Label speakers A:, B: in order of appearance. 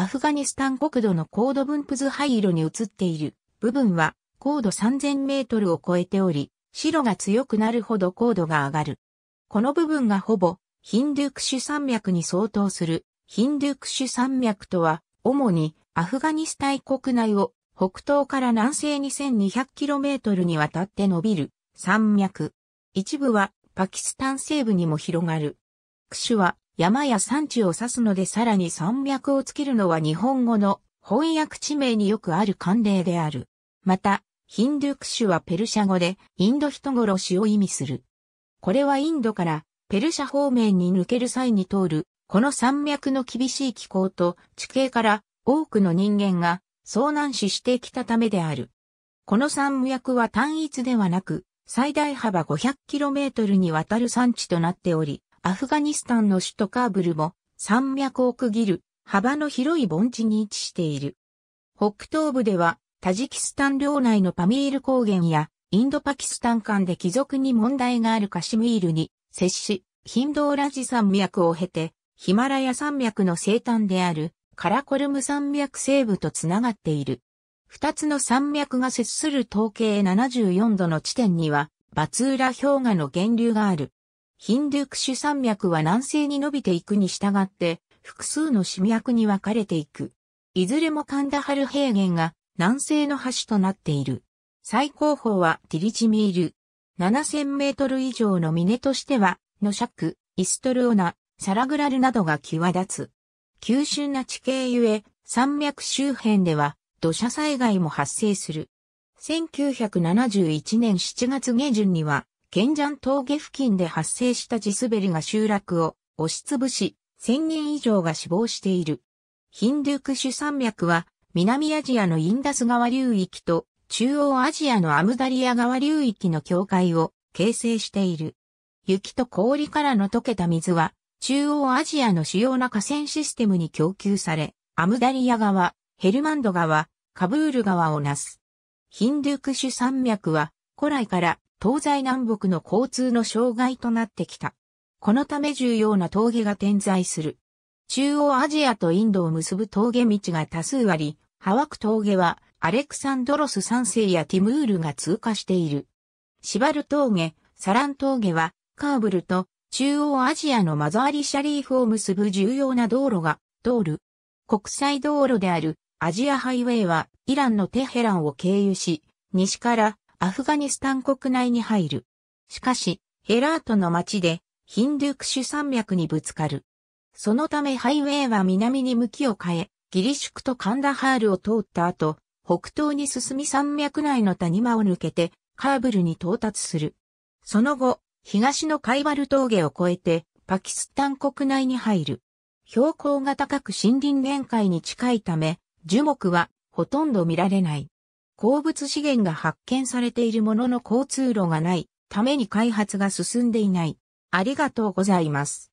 A: アフガニスタン国土の高度分布図灰色に移っている部分は高度3000メートルを超えており、白が強くなるほど高度が上がる。この部分がほぼヒンドゥークシュ山脈に相当するヒンドゥークシュ山脈とは、主にアフガニスタン国内を北東から南西2 2 0 0トルにわたって伸びる山脈。一部はパキスタン西部にも広がる。クシュは山や山地を指すのでさらに山脈をつけるのは日本語の翻訳地名によくある慣例である。また、ヒンドゥクシュはペルシャ語でインド人殺しを意味する。これはインドからペルシャ方面に抜ける際に通る、この山脈の厳しい気候と地形から多くの人間が遭難死してきたためである。この山脈は単一ではなく、最大幅 500km にわたる山地となっており、アフガニスタンの首都カーブルも山脈を区切る幅の広い盆地に位置している。北東部ではタジキスタン領内のパミール高原やインドパキスタン間で貴族に問題があるカシミールに接し、ヒンドーラジ山脈を経てヒマラヤ山脈の西端であるカラコルム山脈西部とつながっている。二つの山脈が接する統計74度の地点にはバツーラ氷河の源流がある。ヒンドゥクシュ山脈は南西に伸びていくに従って、複数の市脈に分かれていく。いずれもカンダハル平原が南西の橋となっている。最高峰はティリチミール。7000メートル以上の峰としては、ノシャク、イストルオナ、サラグラルなどが際立つ。急峻な地形ゆえ、山脈周辺では土砂災害も発生する。1971年7月下旬にはャ山峠付近で発生した地滑りが集落を押しつぶし、1000人以上が死亡している。ヒンドゥークシュ山脈は、南アジアのインダス川流域と中央アジアのアムダリア川流域の境界を形成している。雪と氷からの溶けた水は、中央アジアの主要な河川システムに供給され、アムダリア川、ヘルマンド川、カブール川をなす。ヒンドゥークシュ山脈は、古来から東西南北の交通の障害となってきた。このため重要な峠が点在する。中央アジアとインドを結ぶ峠道が多数あり、ハワク峠はアレクサンドロス3世やティムールが通過している。シバル峠、サラン峠はカーブルと中央アジアのマザーリシャリーフを結ぶ重要な道路が通る。国際道路であるアジアハイウェイはイランのテヘランを経由し、西からアフガニスタン国内に入る。しかし、ヘラートの町でヒンドゥクシュ山脈にぶつかる。そのためハイウェイは南に向きを変え、ギリシュクとカンダハールを通った後、北東に進み山脈内の谷間を抜けて、カーブルに到達する。その後、東のカイバル峠を越えて、パキスタン国内に入る。標高が高く森林限界に近いため、樹木はほとんど見られない。鉱物資源が発見されているものの交通路がないために開発が進んでいない。ありがとうございます。